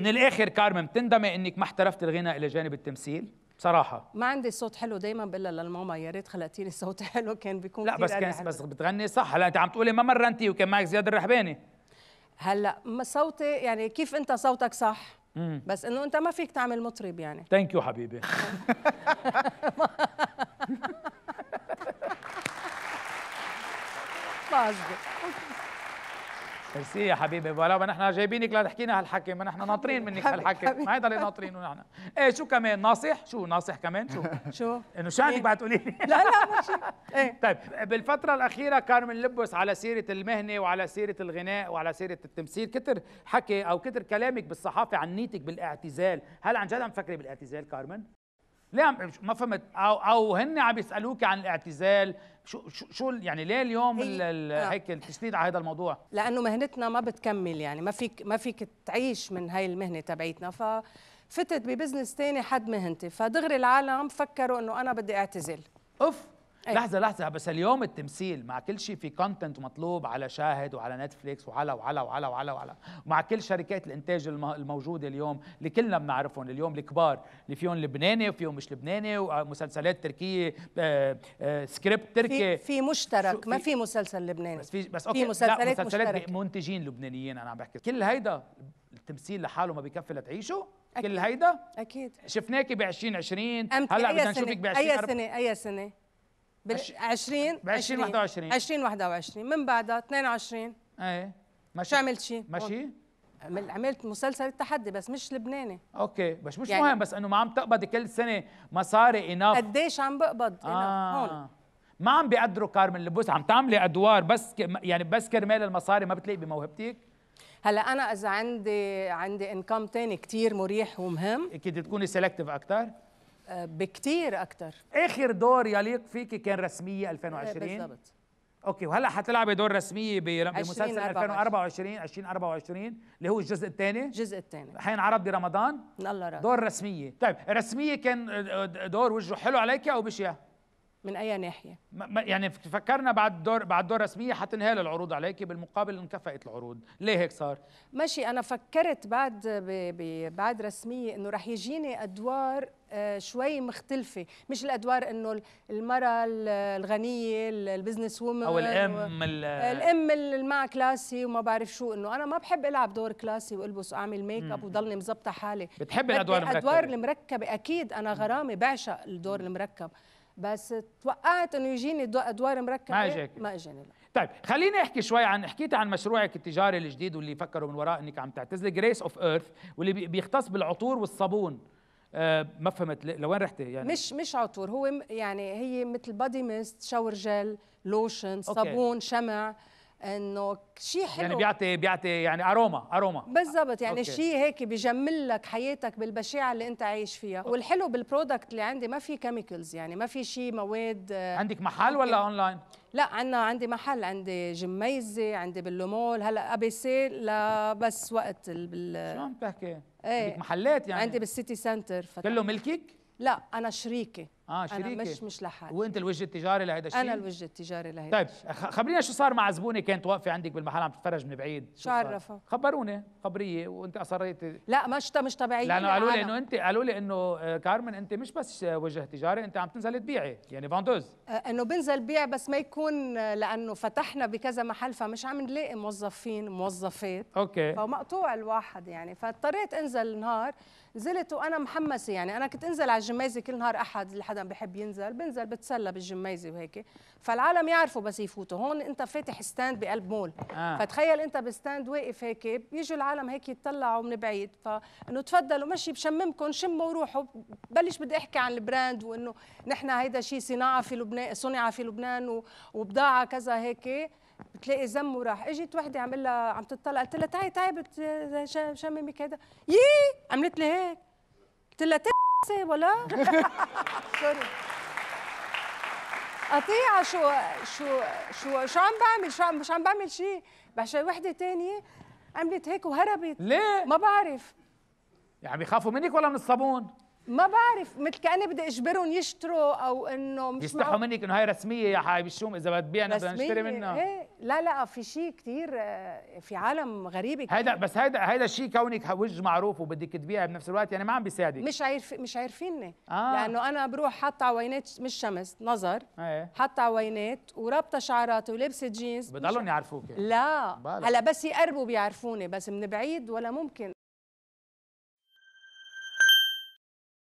من الاخر كارمن بتندمي انك ما احترفت الغناء الى جانب التمثيل بصراحه ما عندي صوت حلو دائما بقول للماما يا ريت خلقتيني صوت حلو كان بيكون لا بس كان بس بتغني صح هلا انت عم تقولي ما مرنتي وكان معك زياد الرحباني هلا صوتي يعني كيف انت صوتك صح مم. بس انه انت ما فيك تعمل مطرب يعني ثانك يو حبيبي ميرسي يا حبيبي ولا ما نحن جايبينك لتحكي لنا هالحكي ما نحن ناطرين منك هالحكي ما هيدا اللي ناطرينه نحن ايه شو كمان ناصح شو ناصح كمان شو شو انه شو عندك إيه. بعد تقولي لي لا لا ماشي ايه طيب بالفتره الاخيره كانوا لبس على سيره المهنه وعلى سيره الغناء وعلى سيره التمثيل كتر حكي او كتر كلامك بالصحافه عن نيتك بالاعتزال هل عن جد عم تفكري بالاعتزال كارمن ليه ما فهمت او او هن عم يسالوك عن الاعتزال شو شو يعني ليه اليوم آه. هيك التشديد على هذا الموضوع لانه مهنتنا ما بتكمل يعني ما فيك ما فيك تعيش من هاي المهنه تبعيتنا ف فتت ببزنس تاني حد مهنتي فدغري العالم فكروا انه انا بدي اعتزل اوف أيه. لحظه لحظه بس اليوم التمثيل مع كل شيء في كونتنت مطلوب على شاهد وعلى نتفليكس وعلى وعلى وعلى وعلى وعلى مع كل شركات الانتاج الموجوده اليوم اللي كلنا بنعرفهم اليوم الكبار اللي فيهم لبناني وفيهم مش لبناني ومسلسلات تركيه سكريبت آه، آه، تركي في, في مشترك ما في مسلسل لبناني بس في بس أوكي في مسلسلات, لا مسلسلات مشترك. منتجين لبنانيين انا عم بحكي كل هيدا التمثيل لحاله ما بيكفي لتعيشه أكيد. كل هيدا اكيد شفناكي ب 2020 هلا بدنا نشوفك ب 20 اي سنه اي سنه 20 ب 2021 2021 من بعدها 22 ايه ماشي شو عملت شيء؟ ماشي عملت مسلسل التحدي بس مش لبناني اوكي بس مش يعني مهم بس انه ما عم تقبضي كل سنه مصاري اناف قديش عم بقبض آه. هون ما عم بيقدروا كارمن لبوس عم تعملي ادوار بس ك... يعني بس كرمال المصاري ما بتلاقي بموهبتك هلا انا اذا عندي عندي انكم تاني كثير مريح ومهم اكيد إيه، تكوني سيلكتيف اكثر بكتير اكتر اخر دور يليق فيكي كان رسميه 2020 إيه، بالضبط اوكي وهلا حتلعبي دور رسميه بمسلسل 2024 2024 اللي هو الجزء الثاني الجزء الثاني حينعرض برمضان الله رأي. دور رسميه طيب رسميه كان آه، آه، دور وجهه حلو عليكي او مش من اي ناحيه يعني فكرنا بعد دور بعد دور رسميه حتنهال العروض عليكي بالمقابل انكفأت العروض ليه هيك صار ماشي انا فكرت بعد بعد رسميه انه رح يجيني ادوار آه، شوي مختلفة مش الأدوار إنه المرأة الغنية البزنس وومن أو الأم و... الأم المع كلاسي وما بعرف شو إنه أنا ما بحب ألعب دور كلاسي وألبس وأعمل ميك أب وضلني مظبطة حالي بتحب الأدوار المركبة الأدوار المركبة أكيد أنا غرامي بعشق الدور المركب بس توقعت انه يجيني ادوار مركبه ما اجاك ما اجاني لا طيب خليني احكي شوي عن حكيت عن مشروعك التجاري الجديد واللي فكروا من وراء انك عم تعتزلي جريس اوف ايرث واللي بيختص بالعطور والصابون آه ما فهمت لوين رحتي يعني مش مش عطور هو يعني هي مثل بادي ميست شاور جل لوشن صابون أوكي. شمع انه شيء حلو يعني بيعطي بيعطي يعني اروما اروما بالضبط يعني شيء هيك بجمل لك حياتك بالبشاعه اللي انت عايش فيها أوكي. والحلو بالبرودكت اللي عندي ما في كيميكلز يعني ما في شيء مواد آه، عندك محل ولا اونلاين لا عنا عندي محل عندي جميزة عندي باللومول هلا ابي سي لبس وقت بال شو عم تحكي؟ ايه عندك محلات يعني عندي بالسيتي سنتر فتح. كله ملكك؟ لا انا شريكه اه شريكه انا مش مش لحالي وانت الوجه التجاري لهيدا الشيء انا الوجه التجاري لهيدا طيب خبرينا شو صار مع زبونه كانت واقفه عندك بالمحل عم تتفرج من بعيد شو شو عرفها خبروني خبريه وانت اصريتي لا مش مش طبيعيه لانه قالوا لي انه انت قالوا لي انه آه، كارمن انت مش بس وجه تجاري انت عم تنزل تبيعي يعني فاندوز آه، انه بنزل بيع بس ما يكون آه، لانه فتحنا بكذا محل فمش عم نلاقي موظفين موظفات اوكي فمقطوع الواحد يعني فاضطريت انزل نهار نزلت وانا محمسه يعني انا كنت انزل على الجمازه كل نهار احد لحد ادم بحب ينزل بنزل بتسلى بالجميزه وهيك فالعالم يعرفوا بس يفوتوا هون انت فاتح ستاند بقلب مول آه. فتخيل انت بستاند واقف هيك بيجوا العالم هيك يتطلعوا من بعيد فانه تفضلوا مشي بشممكم شموا وروحوا بلش بدي احكي عن البراند وانه نحن هيدا شيء صناعه في لبنان صنع في لبنان وبضاعه كذا هيك بتلاقي زم وراح اجت وحده عم لها عم تطلع قلت لها تعي تعي بتشممك هذا يي عملت لي هيك قلت لها ولا سوري قطيعة شو شو شو شو عم بعمل شو عم مش عم بعمل شيء بس وحدة تانية عملت هيك وهربت ليه؟ ما بعرف يعني بيخافوا منك ولا من الصابون؟ ما بعرف مثل كاني بدي اجبرهم يشتروا او انه مش يستحوا منك انه هاي رسميه يا حبيب الشوم اذا بدها تبيعنا بدنا نشتري منها ايه لا لا في شيء كثير آه، في عالم غريبه كثير هيدا بس هيدا هيدا الشيء كونك وجه معروف وبدك تبيعي بنفس الوقت يعني ما عم بيساعدك مش عارف مش عارفيني آه. لانه انا بروح حاطه عوينات مش شمس نظر إيه. حاطه عوينات ورابطه شعراتي ولابسه جينز بضلهم يعرفوك لا هلا بس يقربوا بيعرفوني بس من بعيد ولا ممكن